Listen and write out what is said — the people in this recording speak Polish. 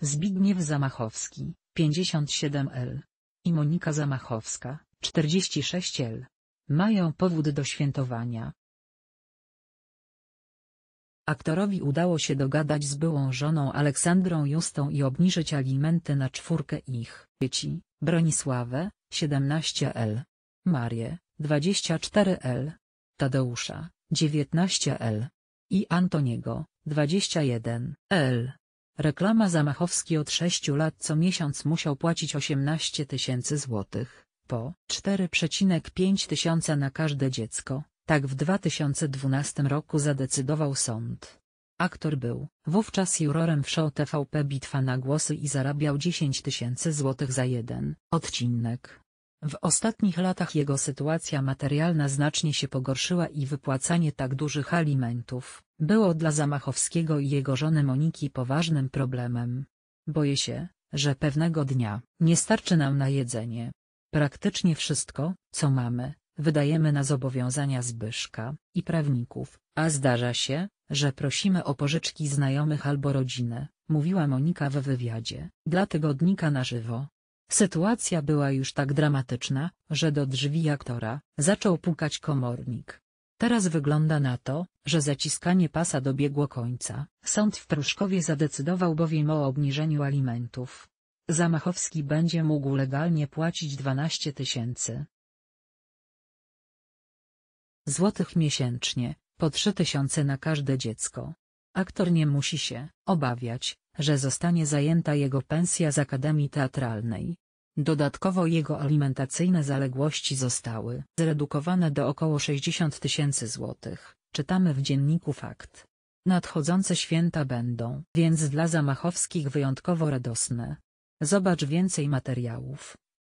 Zbigniew Zamachowski, 57L. I Monika Zamachowska, 46L. Mają powód do świętowania. Aktorowi udało się dogadać z byłą żoną Aleksandrą Justą i obniżyć alimenty na czwórkę ich dzieci, Bronisławę, 17L, Marię, 24L, Tadeusza, 19L i Antoniego, 21L. Reklama Zamachowski od 6 lat co miesiąc musiał płacić 18 tysięcy złotych, po 4,5 tysiąca na każde dziecko, tak w 2012 roku zadecydował sąd. Aktor był wówczas jurorem w show TVP Bitwa na Głosy i zarabiał 10 tysięcy złotych za jeden odcinek. W ostatnich latach jego sytuacja materialna znacznie się pogorszyła i wypłacanie tak dużych alimentów było dla Zamachowskiego i jego żony Moniki poważnym problemem. Boję się, że pewnego dnia nie starczy nam na jedzenie. Praktycznie wszystko, co mamy, wydajemy na zobowiązania Zbyszka i prawników, a zdarza się, że prosimy o pożyczki znajomych albo rodzinę. mówiła Monika w wywiadzie dla tygodnika na żywo. Sytuacja była już tak dramatyczna, że do drzwi aktora zaczął pukać komornik. Teraz wygląda na to, że zaciskanie pasa dobiegło końca. Sąd w Pruszkowie zadecydował bowiem o obniżeniu alimentów. Zamachowski będzie mógł legalnie płacić 12 tysięcy złotych miesięcznie, po 3 tysiące na każde dziecko. Aktor nie musi się obawiać, że zostanie zajęta jego pensja z Akademii Teatralnej. Dodatkowo jego alimentacyjne zaległości zostały zredukowane do około 60 tysięcy złotych, czytamy w dzienniku Fakt. Nadchodzące święta będą więc dla Zamachowskich wyjątkowo radosne. Zobacz więcej materiałów.